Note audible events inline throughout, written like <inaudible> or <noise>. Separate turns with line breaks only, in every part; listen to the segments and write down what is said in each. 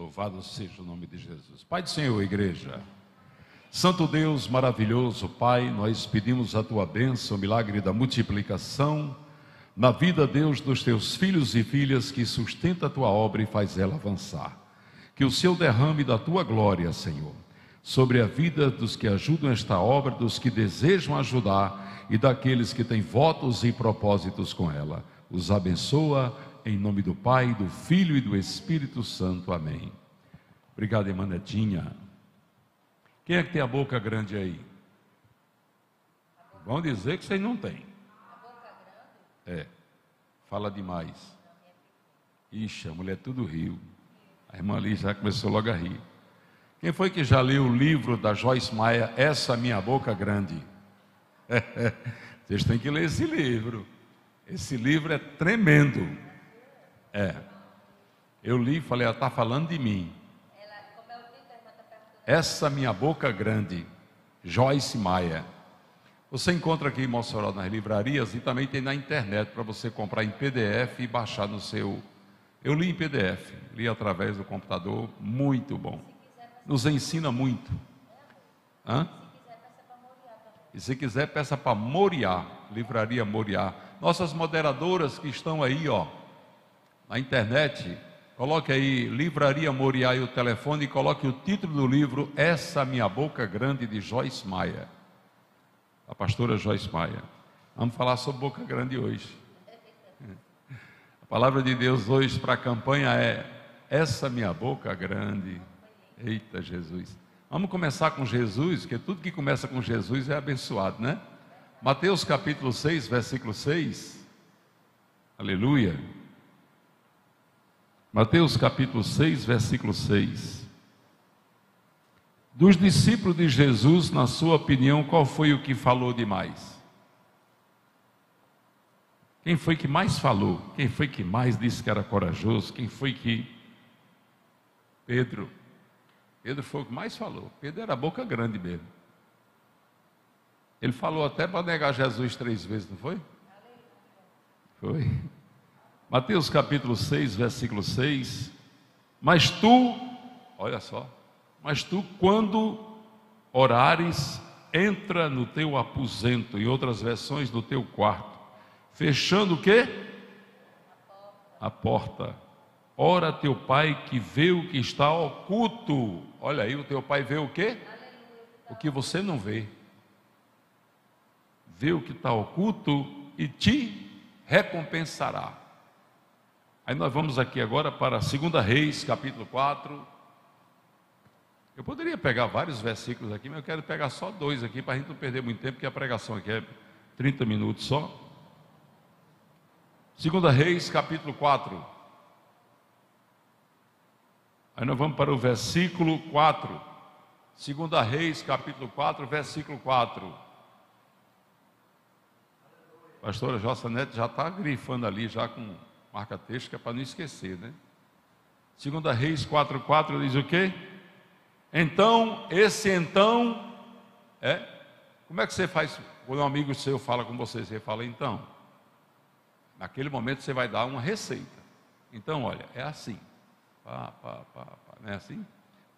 Louvado seja o nome de Jesus. Pai do Senhor, igreja. Santo Deus maravilhoso, Pai, nós pedimos a tua bênção, o milagre da multiplicação na vida, Deus, dos teus filhos e filhas que sustenta a tua obra e faz ela avançar. Que o seu derrame da tua glória, Senhor, sobre a vida dos que ajudam esta obra, dos que desejam ajudar e daqueles que têm votos e propósitos com ela. Os abençoa, em nome do Pai, do Filho e do Espírito Santo. Amém. Obrigado, irmã Netinha. Quem é que tem a boca grande aí? Vão dizer que vocês não têm. É. Fala demais. Ixi, a mulher é tudo riu. A irmã ali já começou logo a rir. Quem foi que já leu o livro da Joyce Maia, Essa Minha Boca Grande? <laughs> Vocês têm que ler esse livro. Esse livro é tremendo. É. Eu li e falei, ela está falando de mim. É tá Essa minha boca grande, Joyce Maia. Você encontra aqui em Mossoró nas livrarias e também tem na internet para você comprar em PDF e baixar no seu. Eu li em PDF, li através do computador, muito bom. Nos ensina muito. Hã? É e se quiser, peça para Moriá, Livraria Moriá. Nossas moderadoras que estão aí, ó na internet, coloque aí Livraria Moriá e o telefone e coloque o título do livro Essa Minha Boca Grande de Joyce Maia. A pastora Joyce Maia. Vamos falar sobre boca grande hoje. A palavra de Deus hoje para a campanha é Essa minha boca grande. Eita Jesus. Vamos começar com Jesus, porque tudo que começa com Jesus é abençoado, né? Mateus capítulo 6, versículo 6. Aleluia. Mateus capítulo 6, versículo 6. Dos discípulos de Jesus, na sua opinião, qual foi o que falou demais? Quem foi que mais falou? Quem foi que mais disse que era corajoso? Quem foi que. Pedro. Pedro foi o que mais falou. Pedro era boca grande mesmo. Ele falou até para negar Jesus três vezes, não foi? Foi. Mateus capítulo 6, versículo 6. Mas tu, olha só, mas tu, quando orares, entra no teu aposento em outras versões, no teu quarto, fechando o quê? A porta. Ora teu pai que vê o que está oculto. Olha aí, o teu pai vê o quê? O que você não vê. Vê o que está oculto e te recompensará. Aí nós vamos aqui agora para 2 Reis, capítulo 4. Eu poderia pegar vários versículos aqui, mas eu quero pegar só dois aqui para a gente não perder muito tempo, porque a pregação aqui é 30 minutos só. 2 Reis, capítulo 4. Aí nós vamos para o versículo 4. 2 Reis, capítulo 4, versículo 4. A pastora Jossa Neto já está grifando ali, já com Marca texto que é para não esquecer, né? Segunda Reis 4:4 diz o quê? Então, esse então é Como é que você faz quando um amigo seu fala com você, você fala então? Naquele momento você vai dar uma receita. Então, olha, é assim. Pá, pá, pá, pá. Não é assim?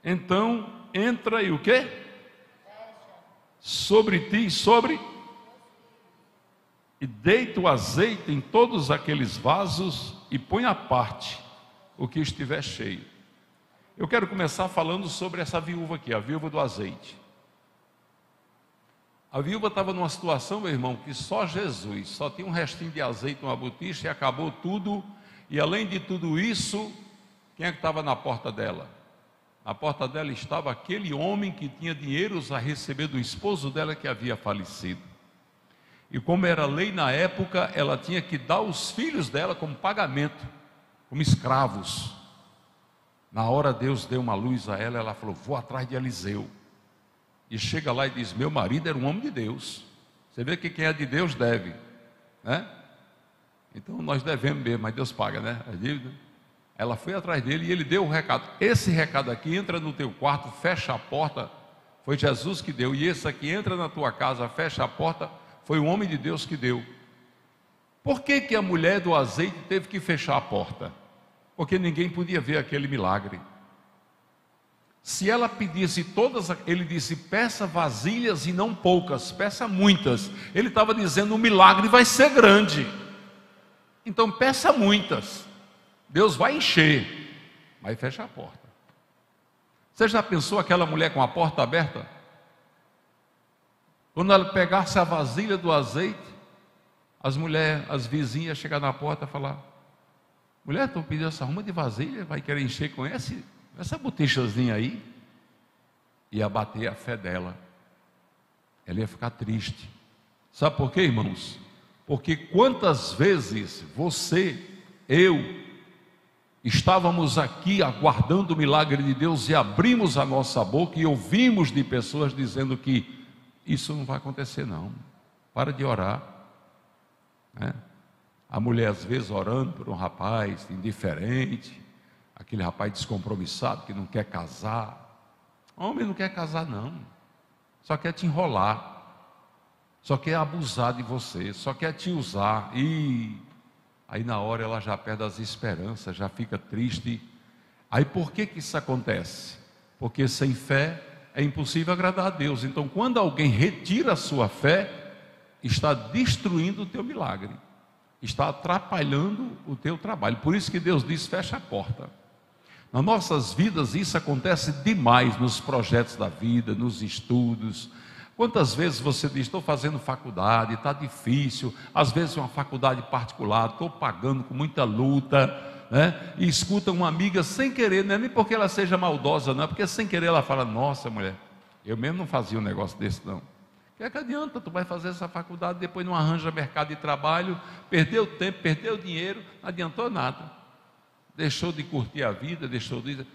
Então, entra e o quê? Sobre ti, sobre e deita o azeite em todos aqueles vasos e põe à parte o que estiver cheio. Eu quero começar falando sobre essa viúva aqui, a viúva do azeite. A viúva estava numa situação, meu irmão, que só Jesus, só tinha um restinho de azeite numa botija e acabou tudo. E além de tudo isso, quem é que estava na porta dela? Na porta dela estava aquele homem que tinha dinheiros a receber do esposo dela que havia falecido. E como era lei na época, ela tinha que dar os filhos dela como pagamento, como escravos. Na hora Deus deu uma luz a ela, ela falou: Vou atrás de Eliseu. E chega lá e diz: Meu marido era um homem de Deus. Você vê que quem é de Deus deve, né? Então nós devemos mesmo, mas Deus paga, né? a dívida Ela foi atrás dele e ele deu o recado. Esse recado aqui entra no teu quarto, fecha a porta. Foi Jesus que deu. E esse aqui entra na tua casa, fecha a porta foi o homem de Deus que deu. Por que, que a mulher do azeite teve que fechar a porta? Porque ninguém podia ver aquele milagre. Se ela pedisse todas, ele disse: peça vasilhas e não poucas, peça muitas. Ele estava dizendo: o milagre vai ser grande. Então peça muitas. Deus vai encher, mas fecha a porta. Você já pensou aquela mulher com a porta aberta? Quando ela pegasse a vasilha do azeite, as mulheres, as vizinhas chegar na porta e falar: Mulher, estou pedindo essa ruma de vasilha, vai querer encher com esse, essa botichazinha aí? Ia bater a fé dela. Ela ia ficar triste. Sabe por quê, irmãos? Porque quantas vezes você, eu, estávamos aqui aguardando o milagre de Deus e abrimos a nossa boca e ouvimos de pessoas dizendo que isso não vai acontecer, não. Para de orar. Né? A mulher, às vezes, orando por um rapaz indiferente, aquele rapaz descompromissado que não quer casar. Homem não quer casar, não. Só quer te enrolar. Só quer abusar de você. Só quer te usar. E aí, na hora, ela já perde as esperanças, já fica triste. Aí, por que, que isso acontece? Porque sem fé é impossível agradar a Deus. Então, quando alguém retira a sua fé, está destruindo o teu milagre, está atrapalhando o teu trabalho. Por isso que Deus diz: fecha a porta. Nas nossas vidas, isso acontece demais nos projetos da vida, nos estudos. Quantas vezes você diz, estou fazendo faculdade, está difícil, às vezes é uma faculdade particular, estou pagando com muita luta, né, e escuta uma amiga sem querer, não é nem porque ela seja maldosa, não, é porque sem querer ela fala: Nossa, mulher, eu mesmo não fazia um negócio desse, não. Que é que adianta? Tu vai fazer essa faculdade, depois não arranja mercado de trabalho, perdeu tempo, perdeu dinheiro, não adiantou nada. Deixou de curtir a vida, deixou de.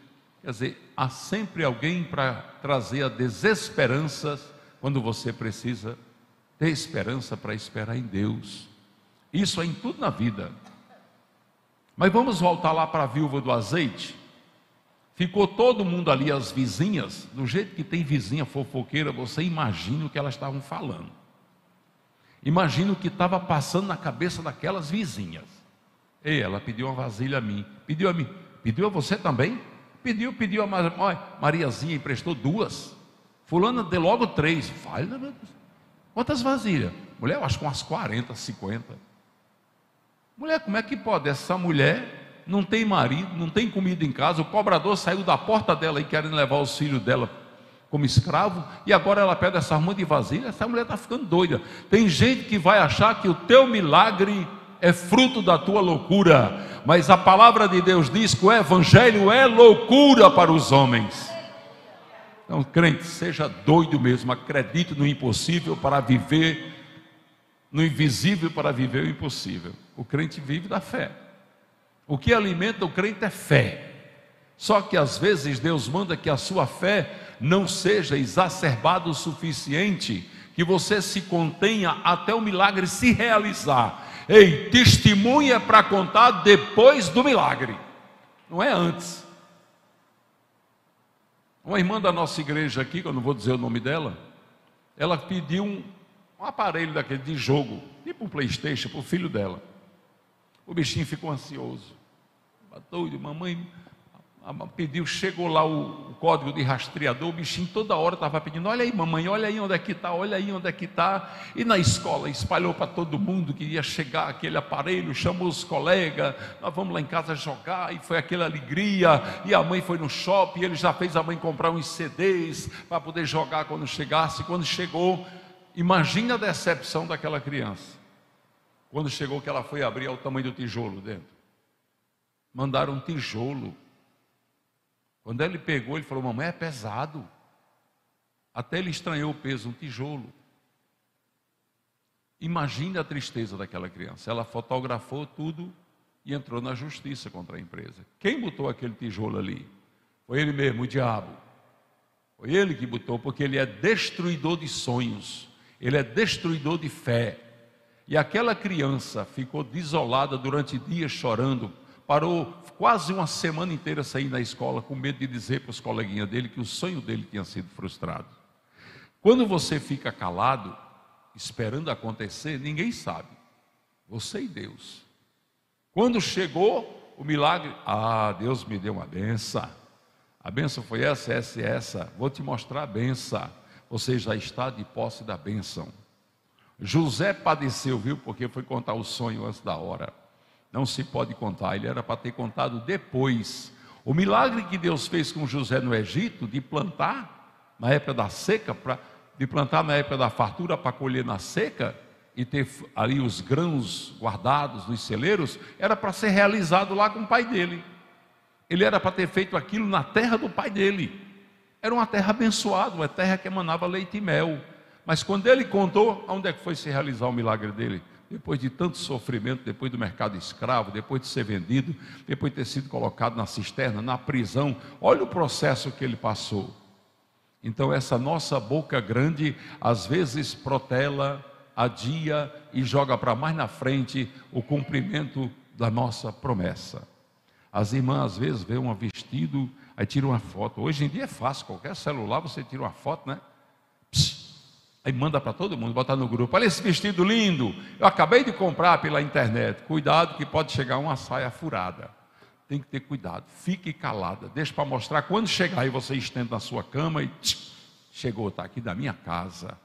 Quer dizer, há sempre alguém para trazer a desesperança quando você precisa ter esperança para esperar em Deus. Isso é em tudo na vida. Mas vamos voltar lá para a viúva do azeite. Ficou todo mundo ali, as vizinhas, do jeito que tem vizinha fofoqueira, você imagina o que elas estavam falando. Imagina o que estava passando na cabeça daquelas vizinhas. E ela pediu uma vasilha a mim, pediu a mim, pediu a você também? Pediu, pediu a Mar... Mariazinha, emprestou duas. Fulana deu logo três. Fala, né, quantas vasilhas? Mulher, eu acho que umas 40, 50. Mulher, como é que pode? Essa mulher não tem marido, não tem comida em casa, o cobrador saiu da porta dela e querendo levar o filho dela como escravo, e agora ela pede essa arma de vasilha, essa mulher está ficando doida. Tem gente que vai achar que o teu milagre é fruto da tua loucura, mas a palavra de Deus diz que o evangelho é loucura para os homens. Então, crente, seja doido mesmo, acredite no impossível para viver no invisível para viver é o impossível. O crente vive da fé. O que alimenta o crente é fé. Só que às vezes Deus manda que a sua fé não seja exacerbada o suficiente, que você se contenha até o milagre se realizar. Ei, testemunha é para contar depois do milagre, não é antes. Uma irmã da nossa igreja aqui, que eu não vou dizer o nome dela, ela pediu um, um aparelho daquele de jogo, tipo um Playstation, para o filho dela. O bichinho ficou ansioso. Bateu, tá mamãe pediu, chegou lá o, o código de rastreador, o bichinho toda hora estava pedindo, olha aí mamãe, olha aí onde é que está, olha aí onde é que está, e na escola espalhou para todo mundo que ia chegar aquele aparelho, chamou os colegas, nós vamos lá em casa jogar, e foi aquela alegria, e a mãe foi no shopping, ele já fez a mãe comprar uns CDs para poder jogar quando chegasse, quando chegou, Imagina a decepção daquela criança. Quando chegou que ela foi abrir, ao tamanho do tijolo dentro. Mandaram um tijolo. Quando ele pegou, ele falou: Mamãe, é pesado. Até ele estranhou o peso, um tijolo. Imagina a tristeza daquela criança. Ela fotografou tudo e entrou na justiça contra a empresa. Quem botou aquele tijolo ali? Foi ele mesmo, o diabo. Foi ele que botou, porque ele é destruidor de sonhos ele é destruidor de fé. E aquela criança ficou desolada durante dias chorando, parou quase uma semana inteira saindo da escola, com medo de dizer para os coleguinhas dele que o sonho dele tinha sido frustrado. Quando você fica calado, esperando acontecer, ninguém sabe, você e Deus. Quando chegou o milagre, ah, Deus me deu uma benção. A benção foi essa, essa e essa. Vou te mostrar a benção você já está de posse da bênção. José padeceu, viu, porque foi contar o sonho antes da hora. Não se pode contar, ele era para ter contado depois. O milagre que Deus fez com José no Egito, de plantar na época da seca, pra, de plantar na época da fartura para colher na seca, e ter ali os grãos guardados nos celeiros, era para ser realizado lá com o pai dele. Ele era para ter feito aquilo na terra do pai dele. Era uma terra abençoada, uma terra que emanava leite e mel. Mas quando ele contou, onde é que foi se realizar o milagre dele? Depois de tanto sofrimento, depois do mercado escravo, depois de ser vendido, depois de ter sido colocado na cisterna, na prisão, olha o processo que ele passou. Então, essa nossa boca grande, às vezes protela, adia e joga para mais na frente o cumprimento da nossa promessa. As irmãs, às vezes, veem um vestido aí tira uma foto. Hoje em dia é fácil, qualquer celular você tira uma foto, né? Psst, aí manda para todo mundo, botar no grupo. Olha esse vestido lindo, eu acabei de comprar pela internet. Cuidado que pode chegar uma saia furada. Tem que ter cuidado, fique calada, deixa para mostrar. Quando chegar, aí você estende na sua cama e tch, chegou, está aqui da minha casa.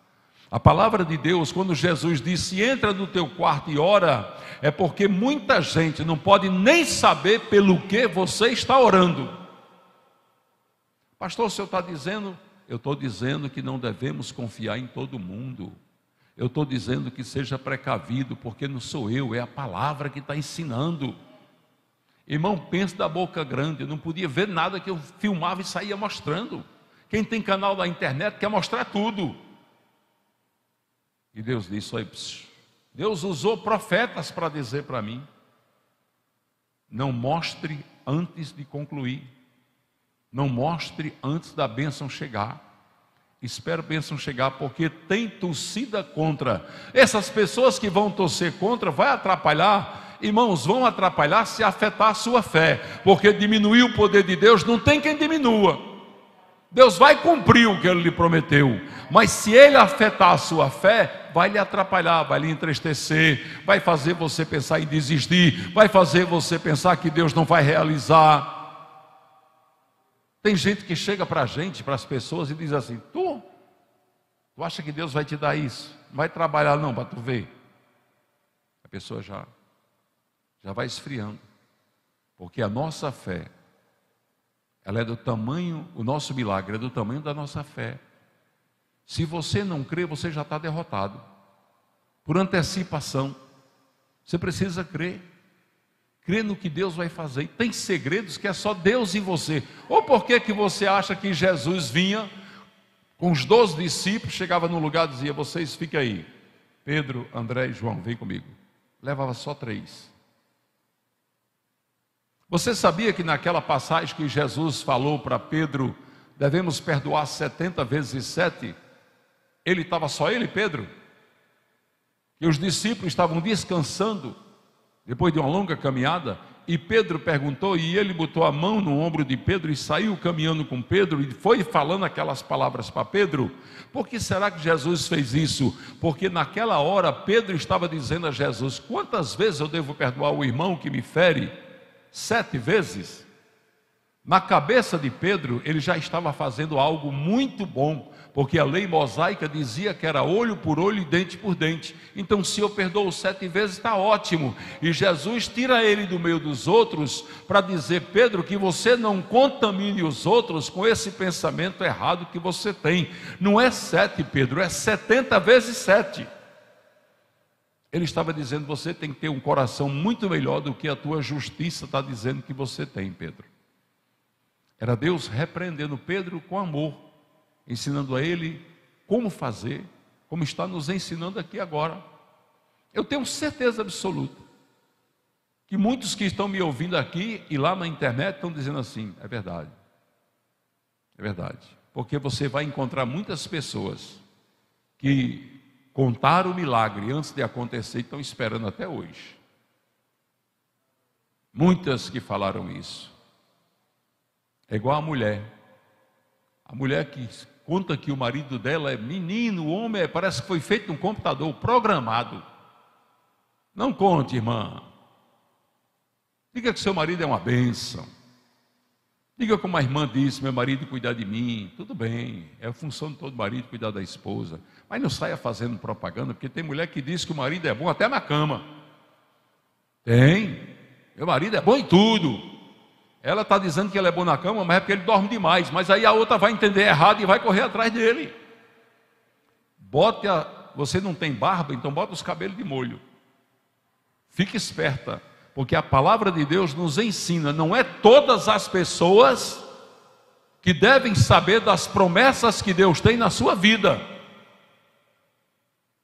A palavra de Deus, quando Jesus disse: entra no teu quarto e ora, é porque muita gente não pode nem saber pelo que você está orando. Pastor, o senhor está dizendo? Eu estou dizendo que não devemos confiar em todo mundo. Eu estou dizendo que seja precavido, porque não sou eu, é a palavra que está ensinando. Irmão, pensa da boca grande, eu não podia ver nada que eu filmava e saía mostrando. Quem tem canal da internet quer mostrar tudo. E Deus disse: Olha, Deus usou profetas para dizer para mim: não mostre antes de concluir. Não mostre antes da bênção chegar. Espero a bênção chegar, porque tem torcida contra. Essas pessoas que vão torcer contra, vai atrapalhar, irmãos, vão atrapalhar se afetar a sua fé, porque diminuir o poder de Deus não tem quem diminua. Deus vai cumprir o que ele lhe prometeu, mas se ele afetar a sua fé, vai lhe atrapalhar, vai lhe entristecer, vai fazer você pensar em desistir, vai fazer você pensar que Deus não vai realizar. Tem gente que chega para a gente, para as pessoas, e diz assim: Tu, tu acha que Deus vai te dar isso? Não vai trabalhar não para tu ver. A pessoa já, já vai esfriando. Porque a nossa fé, ela é do tamanho, o nosso milagre é do tamanho da nossa fé. Se você não crê, você já está derrotado. Por antecipação. Você precisa crer crê no que Deus vai fazer. E tem segredos que é só Deus e você. Ou por que, que você acha que Jesus vinha com os doze discípulos, chegava no lugar e dizia: Vocês fiquem aí. Pedro, André e João, vem comigo. Levava só três. Você sabia que naquela passagem que Jesus falou para Pedro, devemos perdoar 70 vezes 7? Ele estava só ele, Pedro? E os discípulos estavam descansando depois de uma longa caminhada, e Pedro perguntou, e ele botou a mão no ombro de Pedro e saiu caminhando com Pedro e foi falando aquelas palavras para Pedro. Por que será que Jesus fez isso? Porque naquela hora Pedro estava dizendo a Jesus: Quantas vezes eu devo perdoar o irmão que me fere? Sete vezes. Na cabeça de Pedro, ele já estava fazendo algo muito bom, porque a lei mosaica dizia que era olho por olho e dente por dente. Então, se eu perdoo sete vezes, está ótimo. E Jesus tira ele do meio dos outros para dizer, Pedro, que você não contamine os outros com esse pensamento errado que você tem. Não é sete, Pedro, é setenta vezes sete. Ele estava dizendo: você tem que ter um coração muito melhor do que a tua justiça está dizendo que você tem, Pedro. Era Deus repreendendo Pedro com amor ensinando a ele como fazer, como está nos ensinando aqui agora. Eu tenho certeza absoluta que muitos que estão me ouvindo aqui e lá na internet estão dizendo assim: é verdade, é verdade, porque você vai encontrar muitas pessoas que contaram o milagre antes de acontecer e estão esperando até hoje. Muitas que falaram isso. É igual a mulher. A mulher que Conta que o marido dela é menino, homem, é, parece que foi feito um computador programado. Não conte, irmã. Diga que seu marido é uma bênção. Diga como a irmã disse, meu marido cuidar de mim. Tudo bem, é a função de todo marido cuidar da esposa. Mas não saia fazendo propaganda, porque tem mulher que diz que o marido é bom até na cama. Tem. Meu marido é bom em tudo. Ela está dizendo que ele é bom na cama, mas é porque ele dorme demais. Mas aí a outra vai entender errado e vai correr atrás dele. Bote a. Você não tem barba, então bota os cabelos de molho. Fique esperta, porque a palavra de Deus nos ensina, não é todas as pessoas que devem saber das promessas que Deus tem na sua vida.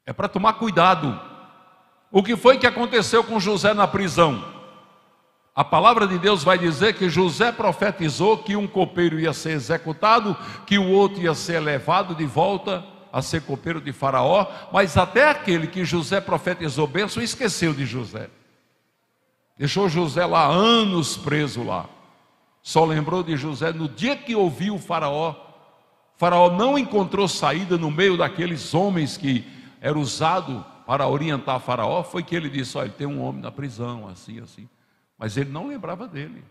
É para tomar cuidado. O que foi que aconteceu com José na prisão? A palavra de Deus vai dizer que José profetizou que um copeiro ia ser executado, que o outro ia ser levado de volta a ser copeiro de Faraó, mas até aquele que José profetizou bênção esqueceu de José. Deixou José lá anos preso lá. Só lembrou de José no dia que ouviu o Faraó. O faraó não encontrou saída no meio daqueles homens que era usado para orientar Faraó. Foi que ele disse: Olha, tem um homem na prisão, assim, assim. Mas ele não lembrava dele.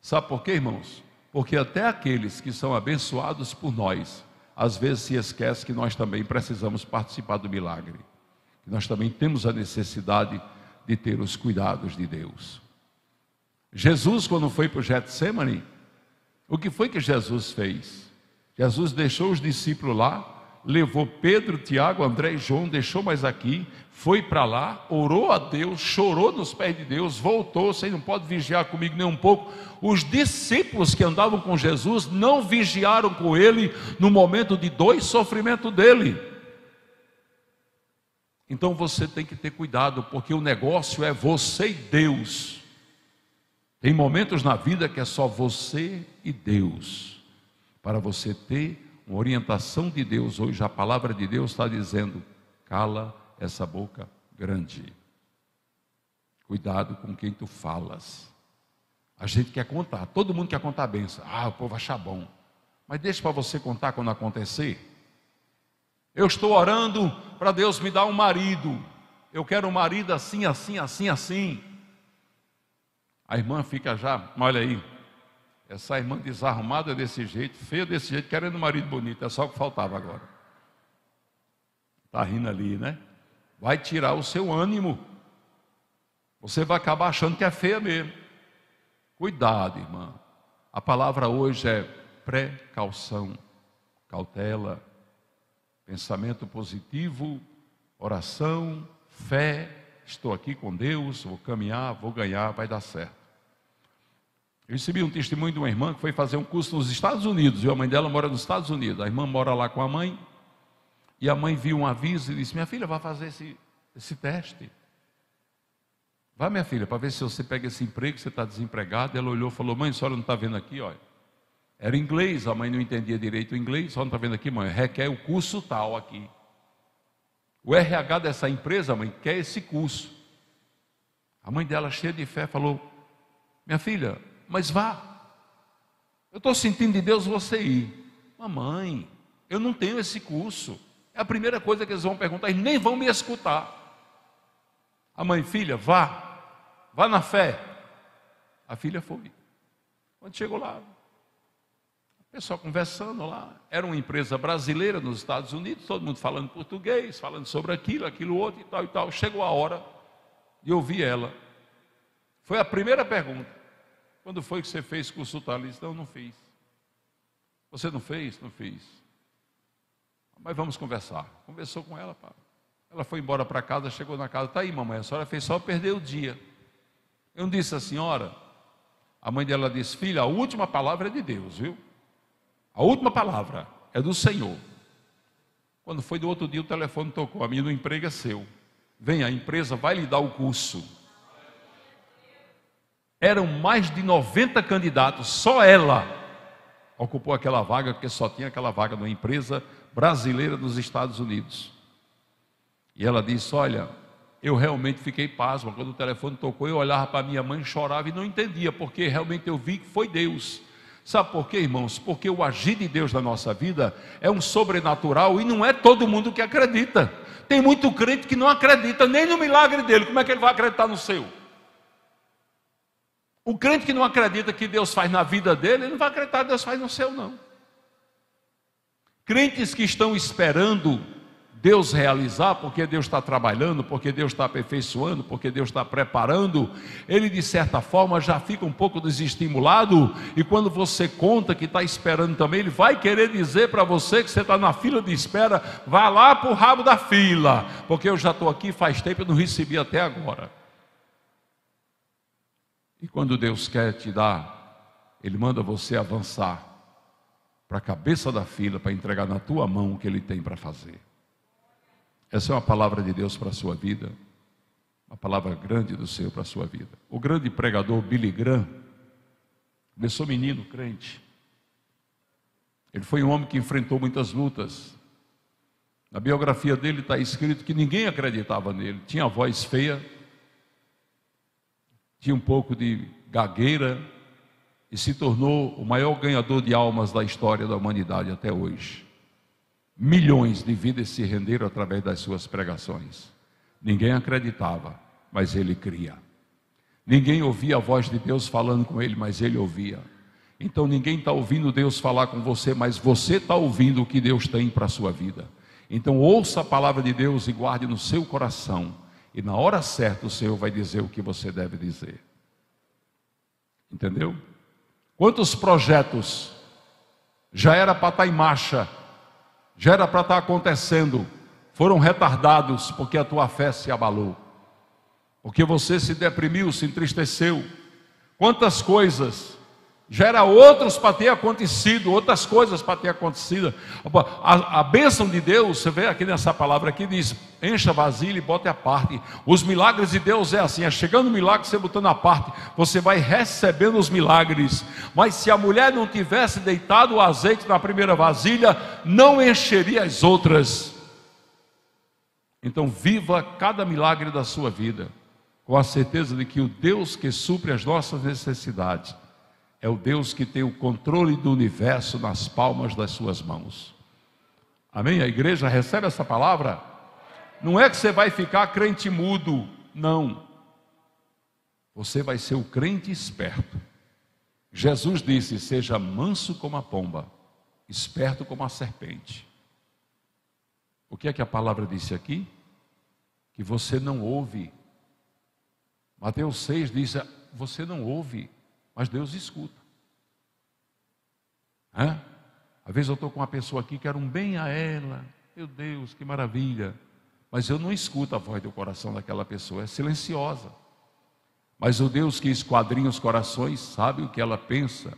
Sabe por quê, irmãos? Porque até aqueles que são abençoados por nós, às vezes se esquece que nós também precisamos participar do milagre. Que nós também temos a necessidade de ter os cuidados de Deus. Jesus, quando foi para o Getsemane, o que foi que Jesus fez? Jesus deixou os discípulos lá levou Pedro, Tiago, André e João, deixou mais aqui, foi para lá, orou a Deus, chorou nos pés de Deus, voltou, Você não pode vigiar comigo nem um pouco. Os discípulos que andavam com Jesus não vigiaram com ele no momento de dor e sofrimento dele. Então você tem que ter cuidado, porque o negócio é você e Deus. Tem momentos na vida que é só você e Deus, para você ter uma orientação de Deus hoje, a palavra de Deus está dizendo: cala essa boca grande. Cuidado com quem tu falas. A gente quer contar, todo mundo quer contar a benção. Ah, o povo achar bom. Mas deixa para você contar quando acontecer. Eu estou orando para Deus me dar um marido. Eu quero um marido assim, assim, assim, assim. A irmã fica já, olha aí, essa irmã desarrumada desse jeito, feia desse jeito, querendo um marido bonito, é só o que faltava agora. Está rindo ali, né? Vai tirar o seu ânimo. Você vai acabar achando que é feia mesmo. Cuidado, irmã. A palavra hoje é precaução, cautela, pensamento positivo, oração, fé. Estou aqui com Deus, vou caminhar, vou ganhar, vai dar certo. Eu recebi um testemunho de uma irmã que foi fazer um curso nos Estados Unidos, e a mãe dela mora nos Estados Unidos. A irmã mora lá com a mãe, e a mãe viu um aviso e disse: Minha filha, vai fazer esse, esse teste. Vai, minha filha, para ver se você pega esse emprego, você está desempregada. Ela olhou e falou: Mãe, a senhora não está vendo aqui, olha. Era inglês, a mãe não entendia direito o inglês, só não está vendo aqui, mãe. Requer o curso tal aqui. O RH dessa empresa, mãe, quer esse curso. A mãe dela, cheia de fé, falou: Minha filha, mas vá. Eu estou sentindo de Deus você ir. Mamãe, eu não tenho esse curso. É a primeira coisa que eles vão perguntar e nem vão me escutar. A mãe, filha, vá, vá na fé. A filha foi. Quando chegou lá, o pessoal conversando lá, era uma empresa brasileira nos Estados Unidos, todo mundo falando português, falando sobre aquilo, aquilo outro e tal e tal. Chegou a hora de ouvir ela. Foi a primeira pergunta. Quando foi que você fez consultar lista? Não, não fiz. Você não fez? Não fiz. Mas vamos conversar. Conversou com ela, pá. Ela foi embora para casa, chegou na casa, está aí, mamãe, a senhora fez só perder o dia. Eu disse à senhora, a mãe dela disse, filha, a última palavra é de Deus, viu? A última palavra é do Senhor. Quando foi do outro dia, o telefone tocou, a minha do emprego é seu. Vem, a empresa vai lhe dar o curso eram mais de 90 candidatos, só ela ocupou aquela vaga, porque só tinha aquela vaga numa empresa brasileira dos Estados Unidos. E ela disse: Olha, eu realmente fiquei pasma. Quando o telefone tocou, eu olhava para minha mãe, chorava e não entendia, porque realmente eu vi que foi Deus. Sabe por quê, irmãos? Porque o agir de Deus na nossa vida é um sobrenatural e não é todo mundo que acredita. Tem muito crente que não acredita nem no milagre dele. Como é que ele vai acreditar no seu? O crente que não acredita que Deus faz na vida dele, ele não vai acreditar que Deus faz no seu, não. Crentes que estão esperando Deus realizar, porque Deus está trabalhando, porque Deus está aperfeiçoando, porque Deus está preparando, ele de certa forma já fica um pouco desestimulado, e quando você conta que está esperando também, ele vai querer dizer para você que você está na fila de espera, vá lá para o rabo da fila, porque eu já estou aqui faz tempo e não recebi até agora. E quando Deus quer te dar, Ele manda você avançar para a cabeça da fila, para entregar na tua mão o que Ele tem para fazer. Essa é uma palavra de Deus para a sua vida, uma palavra grande do Senhor para a sua vida. O grande pregador Billy Graham começou é menino crente. Ele foi um homem que enfrentou muitas lutas. Na biografia dele está escrito que ninguém acreditava nele. Tinha voz feia, tinha um pouco de gagueira e se tornou o maior ganhador de almas da história da humanidade até hoje. Milhões de vidas se renderam através das suas pregações. Ninguém acreditava, mas ele cria. Ninguém ouvia a voz de Deus falando com ele, mas ele ouvia. Então ninguém está ouvindo Deus falar com você, mas você está ouvindo o que Deus tem para a sua vida. Então ouça a palavra de Deus e guarde no seu coração e na hora certa o Senhor vai dizer o que você deve dizer. Entendeu? Quantos projetos já era para estar tá em marcha, já era para estar tá acontecendo, foram retardados porque a tua fé se abalou, porque você se deprimiu, se entristeceu. Quantas coisas já era outros para ter acontecido, outras coisas para ter acontecido. A, a bênção de Deus, você vê aqui nessa palavra aqui, diz: encha a vasilha e bote a parte. Os milagres de Deus é assim: é chegando o milagre, você botando a parte, você vai recebendo os milagres. Mas se a mulher não tivesse deitado o azeite na primeira vasilha, não encheria as outras. Então, viva cada milagre da sua vida, com a certeza de que o Deus que supre as nossas necessidades é o Deus que tem o controle do universo nas palmas das suas mãos. Amém? A igreja recebe essa palavra? Não é que você vai ficar crente mudo, não. Você vai ser o crente esperto. Jesus disse: Seja manso como a pomba, esperto como a serpente. O que é que a palavra disse aqui? Que você não ouve. Mateus 6 diz: Você não ouve mas Deus escuta. Hã? Às vezes eu estou com uma pessoa aqui que era um bem a ela, meu Deus, que maravilha, mas eu não escuto a voz do coração daquela pessoa, é silenciosa. Mas o Deus que esquadrinha os corações sabe o que ela pensa,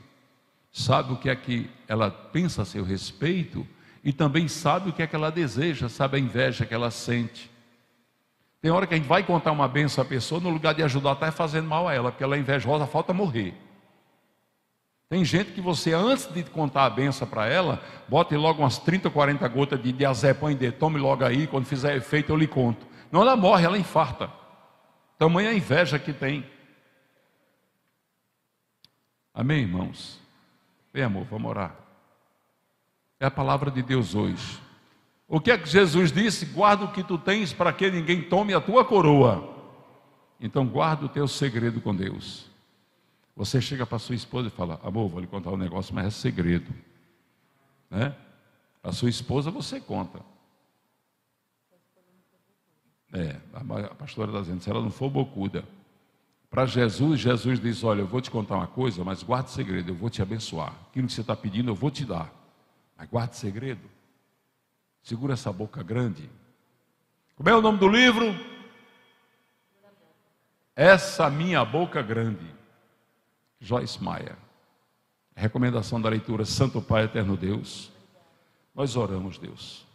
sabe o que é que ela pensa a seu respeito e também sabe o que é que ela deseja, sabe a inveja que ela sente. Tem hora que a gente vai contar uma benção à pessoa, no lugar de ajudar, está fazendo mal a ela, porque ela é invejosa, falta morrer. Tem gente que você, antes de contar a benção para ela, bote logo umas 30, 40 gotas de diazepam e de tome logo aí, quando fizer efeito eu lhe conto. Não, ela morre, ela infarta. Tamanha a inveja que tem. Amém, irmãos? Vem, amor, vamos orar. É a palavra de Deus hoje. O que é que Jesus disse? Guarda o que tu tens para que ninguém tome a tua coroa. Então, guarda o teu segredo com Deus. Você chega para sua esposa e fala: Amor, vou lhe contar um negócio, mas é segredo. Né? A sua esposa você conta. É, a pastora está dizendo: se ela não for bocuda. Para Jesus, Jesus diz: Olha, eu vou te contar uma coisa, mas guarde segredo, eu vou te abençoar. Aquilo que você está pedindo, eu vou te dar. Mas guarde segredo. Segura essa boca grande. Como é o nome do livro? Essa minha boca grande. Joyce Maia. Recomendação da leitura: Santo Pai, Eterno Deus. Nós oramos, Deus.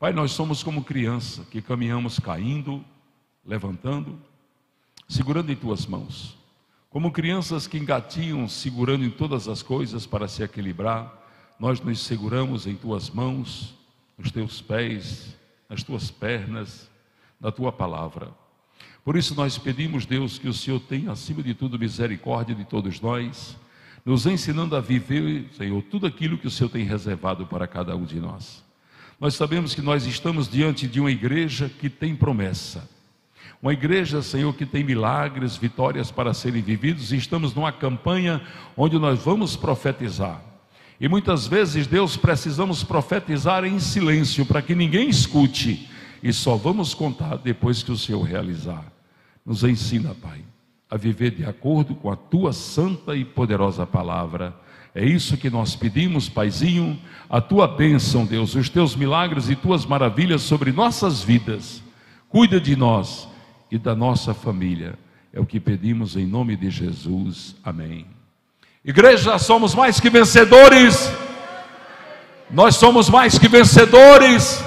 Pai, nós somos como criança que caminhamos caindo, levantando, segurando em tuas mãos. Como crianças que engatiam, segurando em todas as coisas para se equilibrar, nós nos seguramos em tuas mãos, nos teus pés, nas tuas pernas, na tua palavra. Por isso nós pedimos, Deus, que o Senhor tenha, acima de tudo, misericórdia de todos nós, nos ensinando a viver, Senhor, tudo aquilo que o Senhor tem reservado para cada um de nós. Nós sabemos que nós estamos diante de uma igreja que tem promessa. Uma igreja, Senhor, que tem milagres, vitórias para serem vividos, e estamos numa campanha onde nós vamos profetizar. E muitas vezes, Deus, precisamos profetizar em silêncio, para que ninguém escute, e só vamos contar depois que o Senhor realizar. Nos ensina, Pai, a viver de acordo com a tua santa e poderosa palavra. É isso que nós pedimos, Paizinho, a tua bênção, Deus, os teus milagres e tuas maravilhas sobre nossas vidas. Cuida de nós e da nossa família. É o que pedimos em nome de Jesus. Amém. Igreja, somos mais que vencedores. Nós somos mais que vencedores.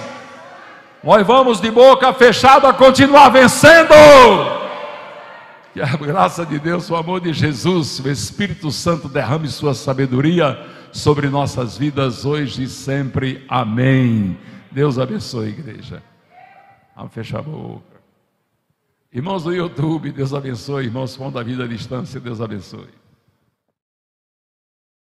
Nós vamos de boca fechada continuar vencendo que a graça de Deus, o amor de Jesus, o Espírito Santo derrame sua sabedoria sobre nossas vidas hoje e sempre. Amém. Deus abençoe, igreja. Vamos fechar a boca. Irmãos do YouTube, Deus abençoe. Irmãos Pão da Vida à Distância, Deus abençoe.